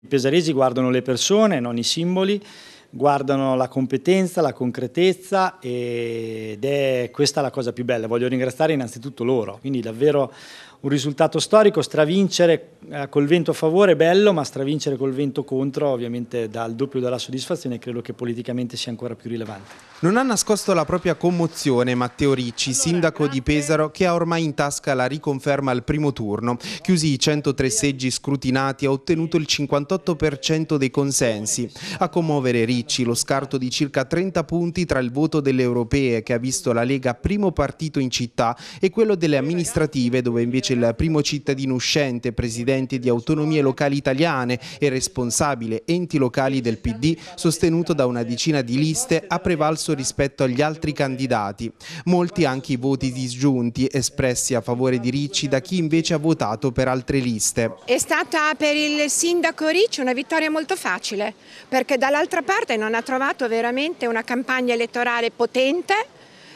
I pesaresi guardano le persone, non i simboli guardano la competenza, la concretezza ed è questa la cosa più bella. Voglio ringraziare innanzitutto loro, quindi davvero un risultato storico, stravincere eh, col vento a favore è bello, ma stravincere col vento contro ovviamente dà il doppio della soddisfazione e credo che politicamente sia ancora più rilevante. Non ha nascosto la propria commozione Matteo Ricci, allora, sindaco grazie. di Pesaro, che ha ormai in tasca la riconferma al primo turno. Chiusi i 103 seggi scrutinati ha ottenuto il 58% dei consensi. A commuovere Ricci Ricci lo scarto di circa 30 punti tra il voto delle europee che ha visto la Lega primo partito in città e quello delle amministrative dove invece il primo cittadino uscente, presidente di autonomie locali italiane e responsabile enti locali del PD, sostenuto da una decina di liste, ha prevalso rispetto agli altri candidati. Molti anche i voti disgiunti espressi a favore di Ricci da chi invece ha votato per altre liste. È stata per il sindaco Ricci una vittoria molto facile perché dall'altra parte Verde non ha trovato veramente una campagna elettorale potente,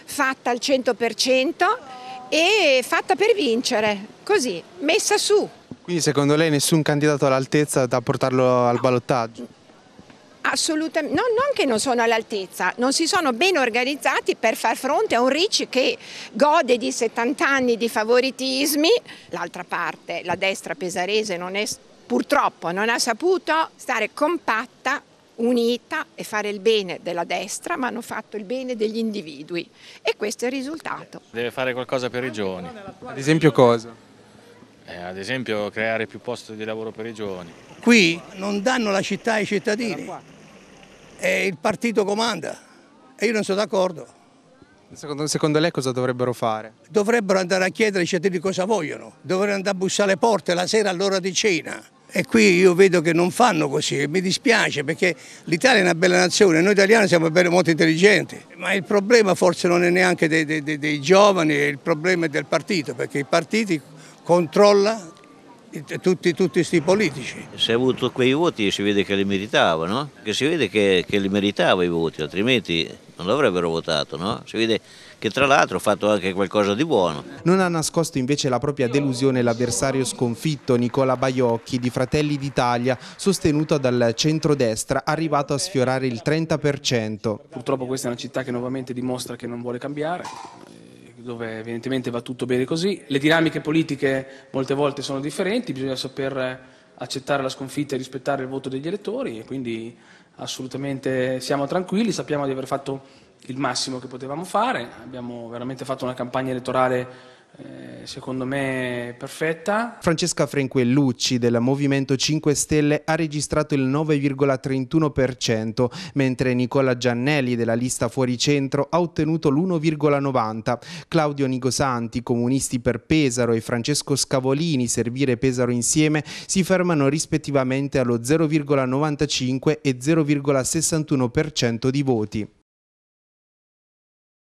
fatta al 100% e fatta per vincere, così, messa su. Quindi secondo lei nessun candidato all'altezza da portarlo al ballottaggio? Assolutamente, no, non che non sono all'altezza, non si sono ben organizzati per far fronte a un Ricci che gode di 70 anni di favoritismi, l'altra parte, la destra pesarese non è, purtroppo non ha saputo stare compatta unita e fare il bene della destra, ma hanno fatto il bene degli individui e questo è il risultato. Deve fare qualcosa per i giovani. Ad esempio cosa? Eh, ad esempio creare più posti di lavoro per i giovani. Qui non danno la città ai cittadini, e il partito comanda e io non sono d'accordo. Secondo, secondo, lei cosa dovrebbero fare? Dovrebbero andare a chiedere ai cittadini cosa vogliono, dovrebbero andare a bussare le porte la sera all'ora di cena e qui io vedo che non fanno così e mi dispiace perché l'Italia è una bella nazione, noi italiani siamo molto intelligenti, ma il problema forse non è neanche dei, dei, dei giovani, il problema è del partito, perché i partiti controlla eh, tutti, questi politici. Se ha avuto quei voti si vede che li meritava, no? Che si vede che, che li meritava i voti, altrimenti non l'avrebbero votato, no? Si vede che tra l'altro ha fatto anche qualcosa di buono. Non ha nascosto invece la propria delusione l'avversario sconfitto Nicola Baiocchi di Fratelli d'Italia, sostenuto dal centrodestra, arrivato a sfiorare il 30%. Purtroppo questa è una città che nuovamente dimostra che non vuole cambiare, dove evidentemente va tutto bene così. Le dinamiche politiche molte volte sono differenti, bisogna saper accettare la sconfitta e rispettare il voto degli elettori e quindi assolutamente siamo tranquilli, sappiamo di aver fatto il massimo che potevamo fare, abbiamo veramente fatto una campagna elettorale eh, secondo me perfetta. Francesca Frenquellucci del Movimento 5 Stelle ha registrato il 9,31%, mentre Nicola Giannelli della lista Fuoricentro ha ottenuto l'1,90%. Claudio Nicosanti, Comunisti per Pesaro e Francesco Scavolini, Servire Pesaro insieme, si fermano rispettivamente allo 0,95 e 0,61% di voti.